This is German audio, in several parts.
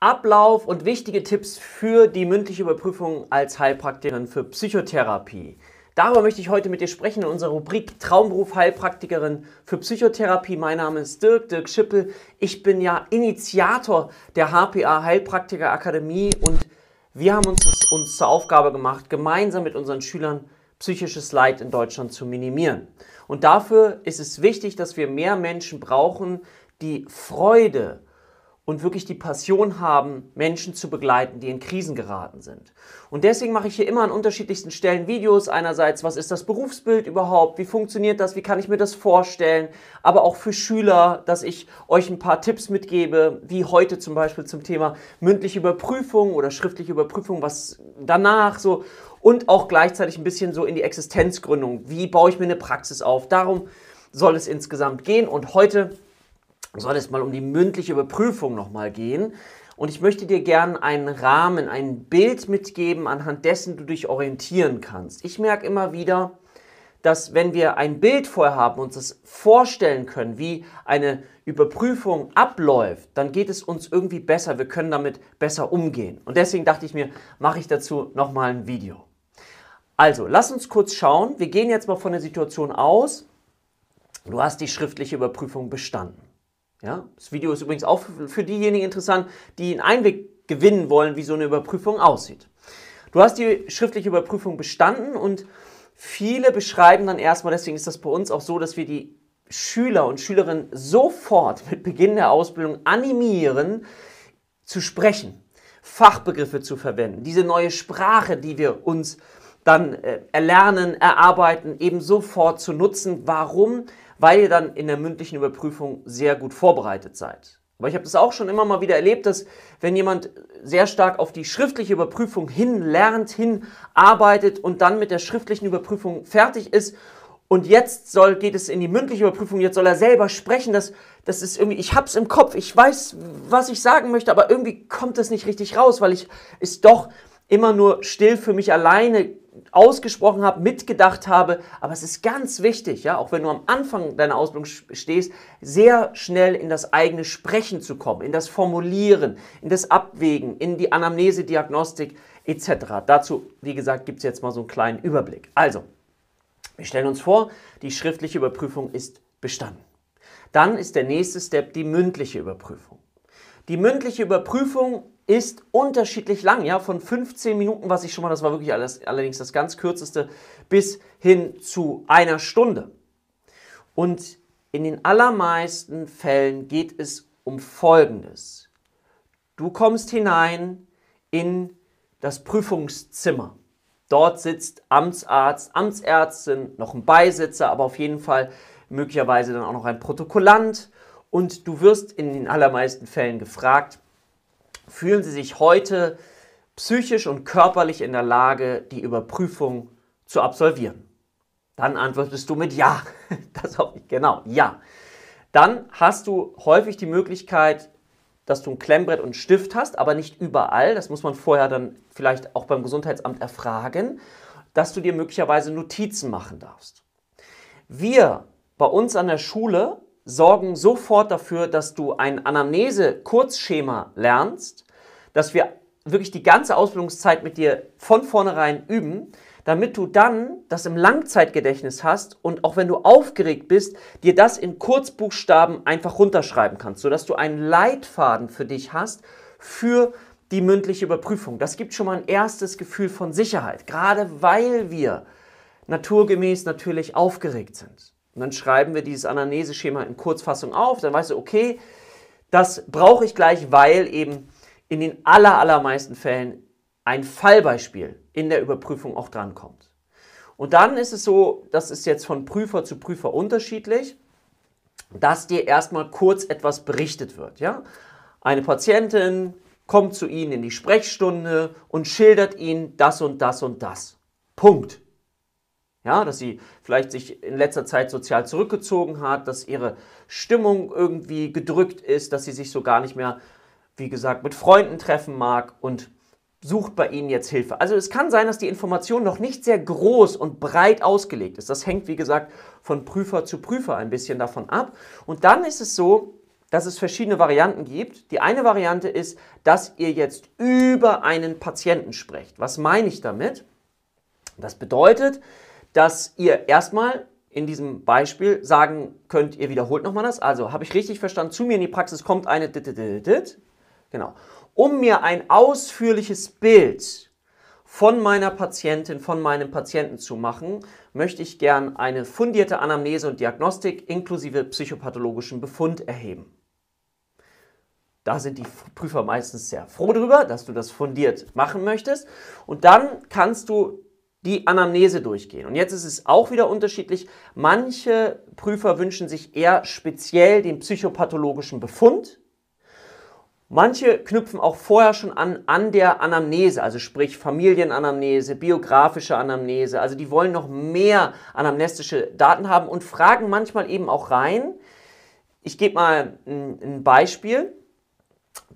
Ablauf und wichtige Tipps für die mündliche Überprüfung als Heilpraktikerin für Psychotherapie. Darüber möchte ich heute mit dir sprechen in unserer Rubrik Traumberuf Heilpraktikerin für Psychotherapie. Mein Name ist Dirk, Dirk Schippel. Ich bin ja Initiator der HPA Heilpraktiker Akademie und wir haben uns, das, uns zur Aufgabe gemacht, gemeinsam mit unseren Schülern psychisches Leid in Deutschland zu minimieren. Und dafür ist es wichtig, dass wir mehr Menschen brauchen, die Freude, und wirklich die Passion haben, Menschen zu begleiten, die in Krisen geraten sind. Und deswegen mache ich hier immer an unterschiedlichsten Stellen Videos. Einerseits, was ist das Berufsbild überhaupt? Wie funktioniert das? Wie kann ich mir das vorstellen? Aber auch für Schüler, dass ich euch ein paar Tipps mitgebe, wie heute zum Beispiel zum Thema mündliche Überprüfung oder schriftliche Überprüfung, was danach so. Und auch gleichzeitig ein bisschen so in die Existenzgründung. Wie baue ich mir eine Praxis auf? Darum soll es insgesamt gehen. Und heute soll es mal um die mündliche Überprüfung nochmal gehen. Und ich möchte dir gerne einen Rahmen, ein Bild mitgeben, anhand dessen du dich orientieren kannst. Ich merke immer wieder, dass wenn wir ein Bild vorher haben, uns das vorstellen können, wie eine Überprüfung abläuft, dann geht es uns irgendwie besser. Wir können damit besser umgehen. Und deswegen dachte ich mir, mache ich dazu nochmal ein Video. Also, lass uns kurz schauen. Wir gehen jetzt mal von der Situation aus. Du hast die schriftliche Überprüfung bestanden. Ja, das Video ist übrigens auch für diejenigen interessant, die einen Einblick gewinnen wollen, wie so eine Überprüfung aussieht. Du hast die schriftliche Überprüfung bestanden und viele beschreiben dann erstmal, deswegen ist das bei uns auch so, dass wir die Schüler und Schülerinnen sofort mit Beginn der Ausbildung animieren, zu sprechen, Fachbegriffe zu verwenden, diese neue Sprache, die wir uns dann äh, erlernen, erarbeiten, eben sofort zu nutzen. Warum? weil ihr dann in der mündlichen Überprüfung sehr gut vorbereitet seid. Aber ich habe das auch schon immer mal wieder erlebt, dass wenn jemand sehr stark auf die schriftliche Überprüfung hin lernt, hin arbeitet und dann mit der schriftlichen Überprüfung fertig ist und jetzt soll, geht es in die mündliche Überprüfung, jetzt soll er selber sprechen, das, das ist irgendwie, ich hab's im Kopf, ich weiß, was ich sagen möchte, aber irgendwie kommt das nicht richtig raus, weil ich es doch immer nur still für mich alleine ausgesprochen habe, mitgedacht habe. Aber es ist ganz wichtig, ja, auch wenn du am Anfang deiner Ausbildung stehst, sehr schnell in das eigene Sprechen zu kommen, in das Formulieren, in das Abwägen, in die Anamnese, Diagnostik etc. Dazu, wie gesagt, gibt es jetzt mal so einen kleinen Überblick. Also, wir stellen uns vor, die schriftliche Überprüfung ist bestanden. Dann ist der nächste Step die mündliche Überprüfung. Die mündliche Überprüfung ist unterschiedlich lang, ja, von 15 Minuten, was ich schon mal, das war wirklich alles, allerdings das ganz kürzeste, bis hin zu einer Stunde. Und in den allermeisten Fällen geht es um Folgendes. Du kommst hinein in das Prüfungszimmer. Dort sitzt Amtsarzt, Amtsärztin, noch ein Beisitzer, aber auf jeden Fall möglicherweise dann auch noch ein Protokollant und du wirst in den allermeisten Fällen gefragt, fühlen sie sich heute psychisch und körperlich in der Lage, die Überprüfung zu absolvieren? Dann antwortest du mit Ja. Das hoffe ich, genau, Ja. Dann hast du häufig die Möglichkeit, dass du ein Klemmbrett und einen Stift hast, aber nicht überall. Das muss man vorher dann vielleicht auch beim Gesundheitsamt erfragen, dass du dir möglicherweise Notizen machen darfst. Wir bei uns an der Schule sorgen sofort dafür, dass du ein Anamnese-Kurzschema lernst, dass wir wirklich die ganze Ausbildungszeit mit dir von vornherein üben, damit du dann das im Langzeitgedächtnis hast und auch wenn du aufgeregt bist, dir das in Kurzbuchstaben einfach runterschreiben kannst, sodass du einen Leitfaden für dich hast für die mündliche Überprüfung. Das gibt schon mal ein erstes Gefühl von Sicherheit, gerade weil wir naturgemäß natürlich aufgeregt sind. Und dann schreiben wir dieses Anamneseschema in Kurzfassung auf. Dann weißt du, okay, das brauche ich gleich, weil eben in den aller, allermeisten Fällen ein Fallbeispiel in der Überprüfung auch drankommt. Und dann ist es so, das ist jetzt von Prüfer zu Prüfer unterschiedlich, dass dir erstmal kurz etwas berichtet wird. Ja? Eine Patientin kommt zu Ihnen in die Sprechstunde und schildert Ihnen das und das und das. Punkt. Ja, dass sie vielleicht sich in letzter Zeit sozial zurückgezogen hat, dass ihre Stimmung irgendwie gedrückt ist, dass sie sich so gar nicht mehr, wie gesagt, mit Freunden treffen mag und sucht bei ihnen jetzt Hilfe. Also es kann sein, dass die Information noch nicht sehr groß und breit ausgelegt ist. Das hängt, wie gesagt, von Prüfer zu Prüfer ein bisschen davon ab. Und dann ist es so, dass es verschiedene Varianten gibt. Die eine Variante ist, dass ihr jetzt über einen Patienten sprecht. Was meine ich damit? Das bedeutet, dass ihr erstmal in diesem Beispiel sagen könnt, ihr wiederholt nochmal das. Also habe ich richtig verstanden, zu mir in die Praxis kommt eine. Genau. Um mir ein ausführliches Bild von meiner Patientin, von meinem Patienten zu machen, möchte ich gern eine fundierte Anamnese und Diagnostik inklusive psychopathologischen Befund erheben. Da sind die Prüfer meistens sehr froh darüber, dass du das fundiert machen möchtest. Und dann kannst du die Anamnese durchgehen. Und jetzt ist es auch wieder unterschiedlich. Manche Prüfer wünschen sich eher speziell den psychopathologischen Befund. Manche knüpfen auch vorher schon an an der Anamnese, also sprich Familienanamnese, biografische Anamnese. Also die wollen noch mehr anamnestische Daten haben und fragen manchmal eben auch rein. Ich gebe mal ein, ein Beispiel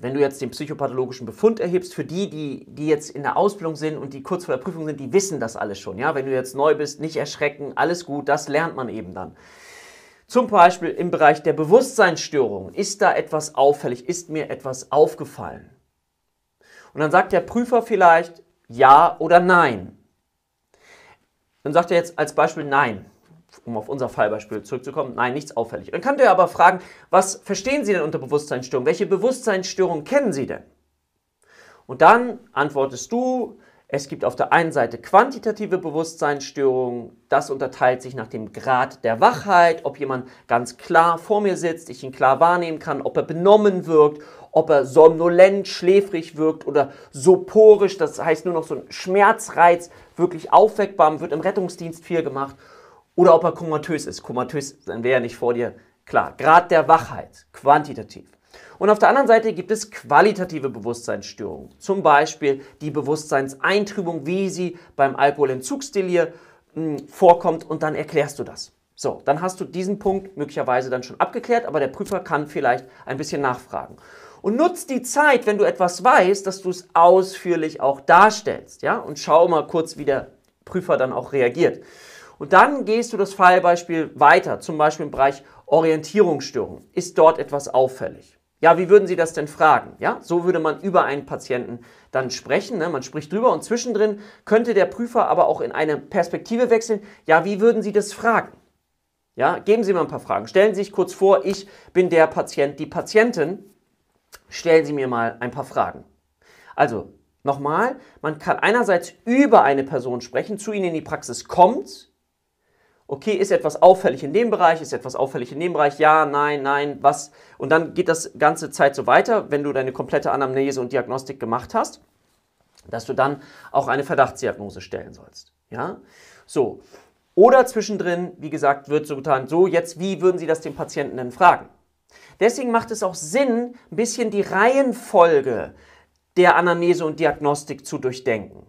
wenn du jetzt den psychopathologischen Befund erhebst, für die, die, die jetzt in der Ausbildung sind und die kurz vor der Prüfung sind, die wissen das alles schon. Ja? Wenn du jetzt neu bist, nicht erschrecken, alles gut, das lernt man eben dann. Zum Beispiel im Bereich der Bewusstseinsstörung. Ist da etwas auffällig? Ist mir etwas aufgefallen? Und dann sagt der Prüfer vielleicht ja oder nein. Dann sagt er jetzt als Beispiel nein um auf unser Fallbeispiel zurückzukommen, nein, nichts auffällig. Dann könnt ihr aber fragen, was verstehen Sie denn unter Bewusstseinsstörung? Welche Bewusstseinsstörung kennen Sie denn? Und dann antwortest du, es gibt auf der einen Seite quantitative Bewusstseinsstörungen. Das unterteilt sich nach dem Grad der Wachheit, ob jemand ganz klar vor mir sitzt, ich ihn klar wahrnehmen kann, ob er benommen wirkt, ob er somnolent, schläfrig wirkt oder soporisch, das heißt nur noch so ein Schmerzreiz, wirklich aufweckbar, wird im Rettungsdienst viel gemacht oder ob er komatös ist. Komatös, dann wäre er nicht vor dir klar. Grad der Wachheit, quantitativ. Und auf der anderen Seite gibt es qualitative Bewusstseinsstörungen, zum Beispiel die Bewusstseinseintrübung, wie sie beim Alkoholentzugsdelir hm, vorkommt und dann erklärst du das. So, dann hast du diesen Punkt möglicherweise dann schon abgeklärt, aber der Prüfer kann vielleicht ein bisschen nachfragen. Und nutz die Zeit, wenn du etwas weißt, dass du es ausführlich auch darstellst, ja? Und schau mal kurz, wie der Prüfer dann auch reagiert. Und dann gehst du das Fallbeispiel weiter, zum Beispiel im Bereich Orientierungsstörung. Ist dort etwas auffällig? Ja, wie würden Sie das denn fragen? Ja, so würde man über einen Patienten dann sprechen. Ne? Man spricht drüber und zwischendrin könnte der Prüfer aber auch in eine Perspektive wechseln. Ja, wie würden Sie das fragen? Ja, geben Sie mir ein paar Fragen. Stellen Sie sich kurz vor, ich bin der Patient, die Patientin. Stellen Sie mir mal ein paar Fragen. Also, nochmal, man kann einerseits über eine Person sprechen, zu Ihnen in die Praxis kommt, okay, ist etwas auffällig in dem Bereich, ist etwas auffällig in dem Bereich, ja, nein, nein, was. Und dann geht das ganze Zeit so weiter, wenn du deine komplette Anamnese und Diagnostik gemacht hast, dass du dann auch eine Verdachtsdiagnose stellen sollst. Ja, so. Oder zwischendrin, wie gesagt, wird so getan, so jetzt, wie würden Sie das dem Patienten denn fragen? Deswegen macht es auch Sinn, ein bisschen die Reihenfolge der Anamnese und Diagnostik zu durchdenken.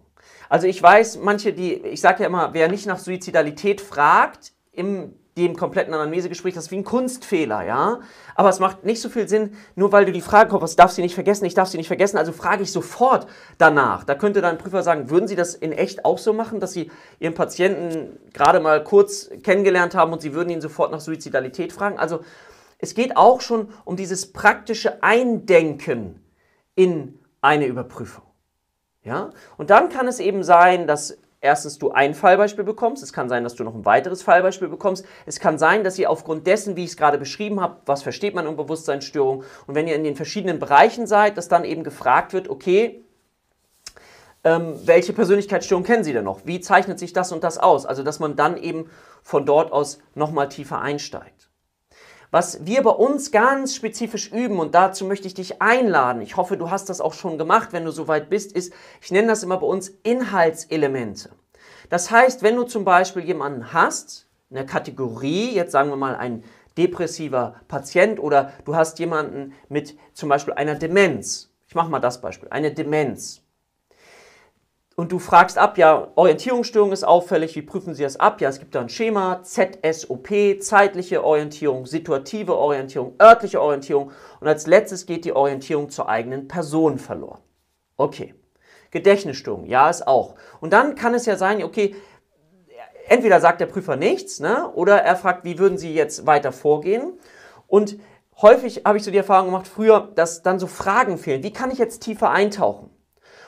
Also ich weiß, manche, die, ich sage ja immer, wer nicht nach Suizidalität fragt, im dem kompletten Anamnesegespräch, das ist wie ein Kunstfehler, ja. Aber es macht nicht so viel Sinn, nur weil du die Frage kommst, was darf sie nicht vergessen, ich darf sie nicht vergessen, also frage ich sofort danach. Da könnte dein Prüfer sagen, würden Sie das in echt auch so machen, dass Sie Ihren Patienten gerade mal kurz kennengelernt haben und Sie würden ihn sofort nach Suizidalität fragen? Also es geht auch schon um dieses praktische Eindenken in eine Überprüfung. Ja? Und dann kann es eben sein, dass erstens du ein Fallbeispiel bekommst, es kann sein, dass du noch ein weiteres Fallbeispiel bekommst, es kann sein, dass ihr aufgrund dessen, wie ich es gerade beschrieben habe, was versteht man um Bewusstseinsstörung und wenn ihr in den verschiedenen Bereichen seid, dass dann eben gefragt wird, okay, ähm, welche Persönlichkeitsstörung kennen Sie denn noch? Wie zeichnet sich das und das aus? Also, dass man dann eben von dort aus nochmal tiefer einsteigt. Was wir bei uns ganz spezifisch üben, und dazu möchte ich dich einladen, ich hoffe, du hast das auch schon gemacht, wenn du soweit bist, ist, ich nenne das immer bei uns Inhaltselemente. Das heißt, wenn du zum Beispiel jemanden hast, eine Kategorie, jetzt sagen wir mal ein depressiver Patient oder du hast jemanden mit zum Beispiel einer Demenz. Ich mache mal das Beispiel, eine Demenz und du fragst ab, ja, Orientierungsstörung ist auffällig, wie prüfen Sie das ab? Ja, es gibt da ein Schema, ZSOP, zeitliche Orientierung, situative Orientierung, örtliche Orientierung und als letztes geht die Orientierung zur eigenen Person verloren. Okay. Gedächtnisstörung, ja, ist auch. Und dann kann es ja sein, okay, entweder sagt der Prüfer nichts, ne, oder er fragt, wie würden Sie jetzt weiter vorgehen? Und häufig habe ich so die Erfahrung gemacht früher, dass dann so Fragen fehlen. Wie kann ich jetzt tiefer eintauchen?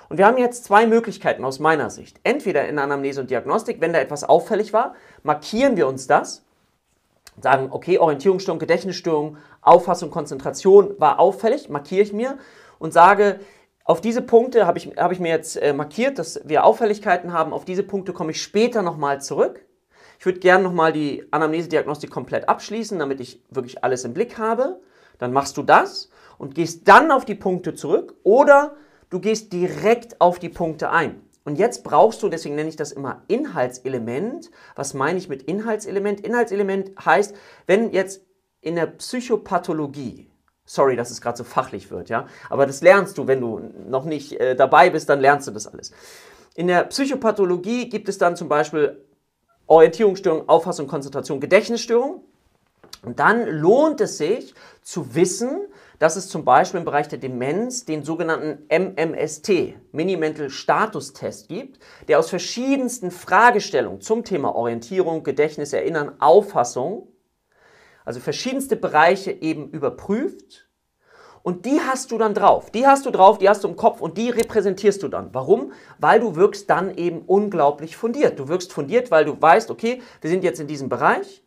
Und wir haben jetzt zwei Möglichkeiten aus meiner Sicht. Entweder in Anamnese und Diagnostik, wenn da etwas auffällig war, markieren wir uns das, sagen, okay, Orientierungsstörung, Gedächtnisstörung, Auffassung, Konzentration war auffällig, markiere ich mir und sage, auf diese Punkte habe ich, hab ich mir jetzt äh, markiert, dass wir Auffälligkeiten haben, auf diese Punkte komme ich später nochmal zurück. Ich würde gerne nochmal die Anamnese-Diagnostik komplett abschließen, damit ich wirklich alles im Blick habe. Dann machst du das und gehst dann auf die Punkte zurück oder Du gehst direkt auf die Punkte ein. Und jetzt brauchst du, deswegen nenne ich das immer Inhaltselement. Was meine ich mit Inhaltselement? Inhaltselement heißt, wenn jetzt in der Psychopathologie, sorry, dass es gerade so fachlich wird, ja, aber das lernst du, wenn du noch nicht äh, dabei bist, dann lernst du das alles. In der Psychopathologie gibt es dann zum Beispiel Orientierungsstörung, Auffassung, Konzentration, Gedächtnisstörung. Und dann lohnt es sich zu wissen, das ist zum Beispiel im Bereich der Demenz den sogenannten MMST, Minimental Status Test gibt, der aus verschiedensten Fragestellungen zum Thema Orientierung, Gedächtnis, Erinnern, Auffassung, also verschiedenste Bereiche eben überprüft. Und die hast du dann drauf, die hast du drauf, die hast du im Kopf und die repräsentierst du dann. Warum? Weil du wirkst dann eben unglaublich fundiert. Du wirkst fundiert, weil du weißt, okay, wir sind jetzt in diesem Bereich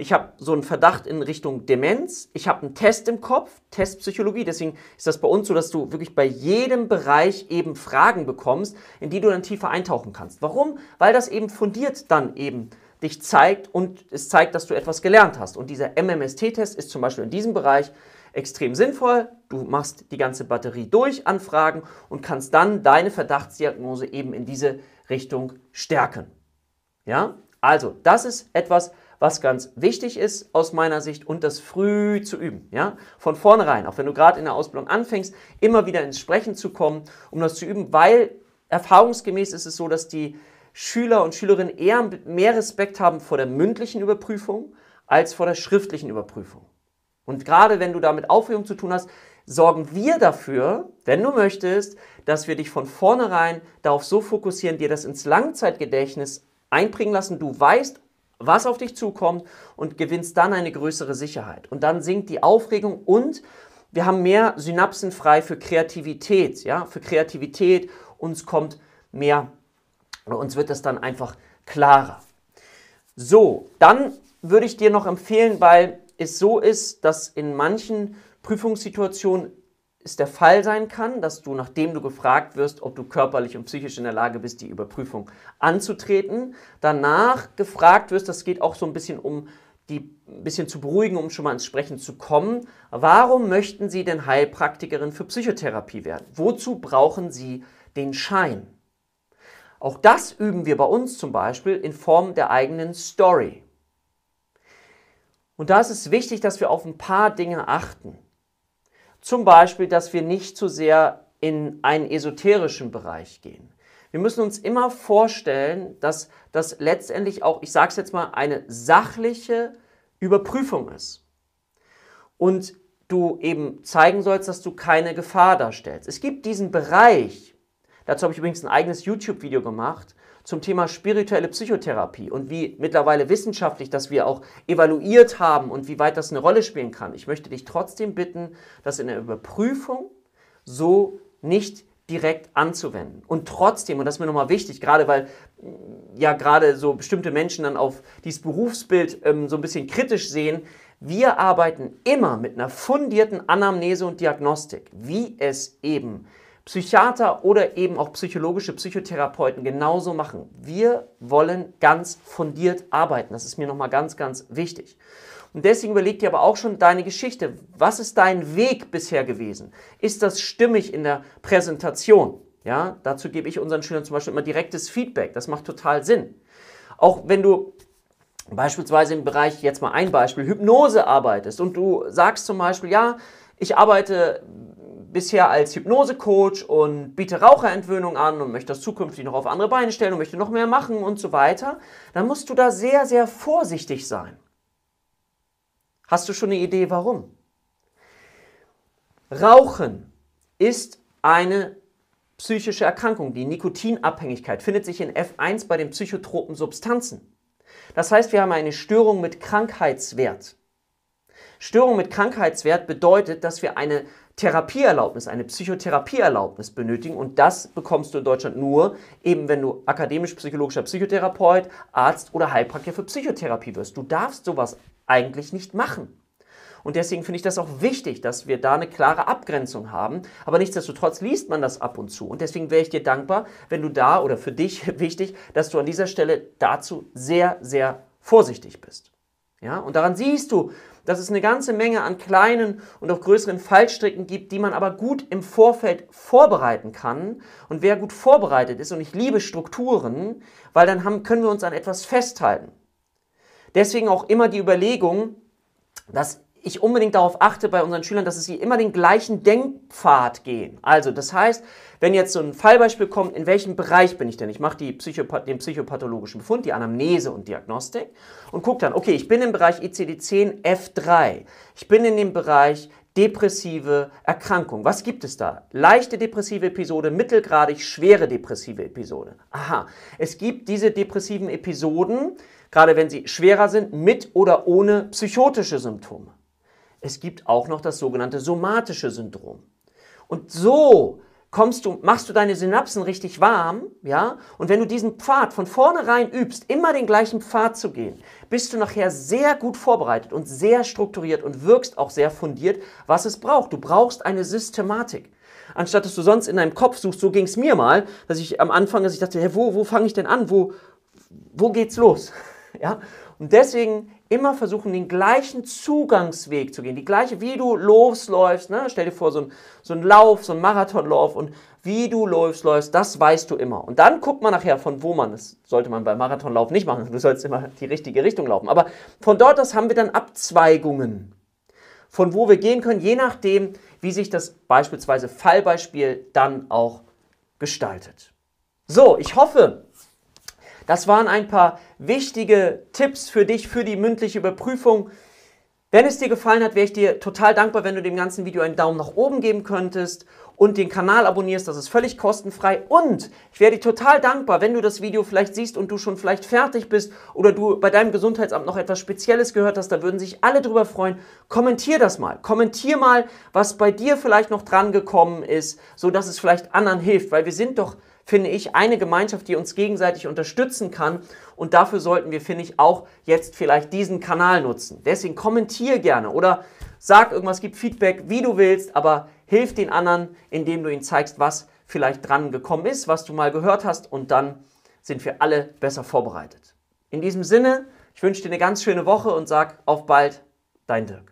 ich habe so einen Verdacht in Richtung Demenz, ich habe einen Test im Kopf, Testpsychologie. Deswegen ist das bei uns so, dass du wirklich bei jedem Bereich eben Fragen bekommst, in die du dann tiefer eintauchen kannst. Warum? Weil das eben fundiert dann eben dich zeigt und es zeigt, dass du etwas gelernt hast. Und dieser MMST-Test ist zum Beispiel in diesem Bereich extrem sinnvoll. Du machst die ganze Batterie durch an Fragen und kannst dann deine Verdachtsdiagnose eben in diese Richtung stärken. Ja, also das ist etwas, was ganz wichtig ist aus meiner Sicht und das früh zu üben. Ja? Von vornherein, auch wenn du gerade in der Ausbildung anfängst, immer wieder ins Sprechen zu kommen, um das zu üben, weil erfahrungsgemäß ist es so, dass die Schüler und Schülerinnen eher mehr Respekt haben vor der mündlichen Überprüfung als vor der schriftlichen Überprüfung. Und gerade wenn du damit Aufregung zu tun hast, sorgen wir dafür, wenn du möchtest, dass wir dich von vornherein darauf so fokussieren, dir das ins Langzeitgedächtnis einbringen lassen. Du weißt was auf dich zukommt und gewinnst dann eine größere Sicherheit. Und dann sinkt die Aufregung und wir haben mehr Synapsen frei für Kreativität, ja, für Kreativität. Uns kommt mehr, uns wird das dann einfach klarer. So, dann würde ich dir noch empfehlen, weil es so ist, dass in manchen Prüfungssituationen es der Fall sein kann, dass du, nachdem du gefragt wirst, ob du körperlich und psychisch in der Lage bist, die Überprüfung anzutreten, danach gefragt wirst, das geht auch so ein bisschen um die ein bisschen zu beruhigen, um schon mal ins Sprechen zu kommen. Warum möchten Sie denn Heilpraktikerin für Psychotherapie werden? Wozu brauchen Sie den Schein? Auch das üben wir bei uns zum Beispiel in Form der eigenen Story. Und da ist es wichtig, dass wir auf ein paar Dinge achten. Zum Beispiel, dass wir nicht zu sehr in einen esoterischen Bereich gehen. Wir müssen uns immer vorstellen, dass das letztendlich auch, ich sage es jetzt mal, eine sachliche Überprüfung ist. Und du eben zeigen sollst, dass du keine Gefahr darstellst. Es gibt diesen Bereich, dazu habe ich übrigens ein eigenes YouTube-Video gemacht, zum Thema spirituelle Psychotherapie und wie mittlerweile wissenschaftlich, dass wir auch evaluiert haben und wie weit das eine Rolle spielen kann. Ich möchte dich trotzdem bitten, das in der Überprüfung so nicht direkt anzuwenden. Und trotzdem, und das ist mir nochmal wichtig, gerade weil mm, ja gerade so bestimmte Menschen dann auf dieses Berufsbild ähm, so ein bisschen kritisch sehen, wir arbeiten immer mit einer fundierten Anamnese und Diagnostik, wie es eben ist Psychiater oder eben auch psychologische Psychotherapeuten genauso machen. Wir wollen ganz fundiert arbeiten. Das ist mir nochmal ganz, ganz wichtig. Und deswegen überleg dir aber auch schon deine Geschichte. Was ist dein Weg bisher gewesen? Ist das stimmig in der Präsentation? Ja, dazu gebe ich unseren Schülern zum Beispiel immer direktes Feedback. Das macht total Sinn. Auch wenn du beispielsweise im Bereich, jetzt mal ein Beispiel, Hypnose arbeitest und du sagst zum Beispiel, ja, ich arbeite bisher als Hypnosecoach und biete Raucherentwöhnung an und möchte das zukünftig noch auf andere Beine stellen und möchte noch mehr machen und so weiter, dann musst du da sehr, sehr vorsichtig sein. Hast du schon eine Idee, warum? Rauchen ist eine psychische Erkrankung. Die Nikotinabhängigkeit findet sich in F1 bei den psychotropen Substanzen. Das heißt, wir haben eine Störung mit Krankheitswert. Störung mit Krankheitswert bedeutet, dass wir eine Therapieerlaubnis, eine Psychotherapieerlaubnis benötigen und das bekommst du in Deutschland nur, eben wenn du akademisch-psychologischer Psychotherapeut, Arzt oder Heilpraktiker für Psychotherapie wirst. Du darfst sowas eigentlich nicht machen. Und deswegen finde ich das auch wichtig, dass wir da eine klare Abgrenzung haben. Aber nichtsdestotrotz liest man das ab und zu. Und deswegen wäre ich dir dankbar, wenn du da oder für dich wichtig, dass du an dieser Stelle dazu sehr, sehr vorsichtig bist. Ja, und daran siehst du, dass es eine ganze Menge an kleinen und auch größeren Fallstricken gibt, die man aber gut im Vorfeld vorbereiten kann. Und wer gut vorbereitet ist, und ich liebe Strukturen, weil dann haben, können wir uns an etwas festhalten. Deswegen auch immer die Überlegung, dass ich unbedingt darauf achte bei unseren Schülern, dass sie immer den gleichen Denkpfad gehen. Also, das heißt, wenn jetzt so ein Fallbeispiel kommt, in welchem Bereich bin ich denn? Ich mache Psychopath den psychopathologischen Befund, die Anamnese und Diagnostik und gucke dann, okay, ich bin im Bereich ICD-10 F3, ich bin in dem Bereich depressive Erkrankung. Was gibt es da? Leichte depressive Episode, mittelgradig schwere depressive Episode. Aha, es gibt diese depressiven Episoden, gerade wenn sie schwerer sind, mit oder ohne psychotische Symptome es gibt auch noch das sogenannte somatische Syndrom. Und so kommst du, machst du deine Synapsen richtig warm, ja? Und wenn du diesen Pfad von vornherein übst, immer den gleichen Pfad zu gehen, bist du nachher sehr gut vorbereitet und sehr strukturiert und wirkst auch sehr fundiert, was es braucht. Du brauchst eine Systematik. Anstatt dass du sonst in deinem Kopf suchst, so ging es mir mal, dass ich am Anfang, dass ich dachte, hey, wo, wo fange ich denn an? Wo, wo geht's los? Ja? Und deswegen immer versuchen, den gleichen Zugangsweg zu gehen. Die gleiche, wie du losläufst, ne? stell dir vor, so ein, so ein Lauf, so ein Marathonlauf und wie du läufst, läufst, das weißt du immer. Und dann guckt man nachher, von wo man das Sollte man beim Marathonlauf nicht machen. Du sollst immer die richtige Richtung laufen. Aber von dort aus haben wir dann Abzweigungen, von wo wir gehen können, je nachdem, wie sich das beispielsweise Fallbeispiel dann auch gestaltet. So, ich hoffe, das waren ein paar wichtige Tipps für dich für die mündliche Überprüfung. Wenn es dir gefallen hat, wäre ich dir total dankbar, wenn du dem ganzen Video einen Daumen nach oben geben könntest und den Kanal abonnierst. Das ist völlig kostenfrei. Und ich wäre dir total dankbar, wenn du das Video vielleicht siehst und du schon vielleicht fertig bist oder du bei deinem Gesundheitsamt noch etwas Spezielles gehört hast. Da würden sich alle drüber freuen. Kommentier das mal. Kommentier mal, was bei dir vielleicht noch dran gekommen ist, sodass es vielleicht anderen hilft. Weil wir sind doch finde ich, eine Gemeinschaft, die uns gegenseitig unterstützen kann. Und dafür sollten wir, finde ich, auch jetzt vielleicht diesen Kanal nutzen. Deswegen kommentiere gerne oder sag irgendwas, gib Feedback, wie du willst, aber hilf den anderen, indem du ihnen zeigst, was vielleicht dran gekommen ist, was du mal gehört hast und dann sind wir alle besser vorbereitet. In diesem Sinne, ich wünsche dir eine ganz schöne Woche und sag auf bald, dein Dirk.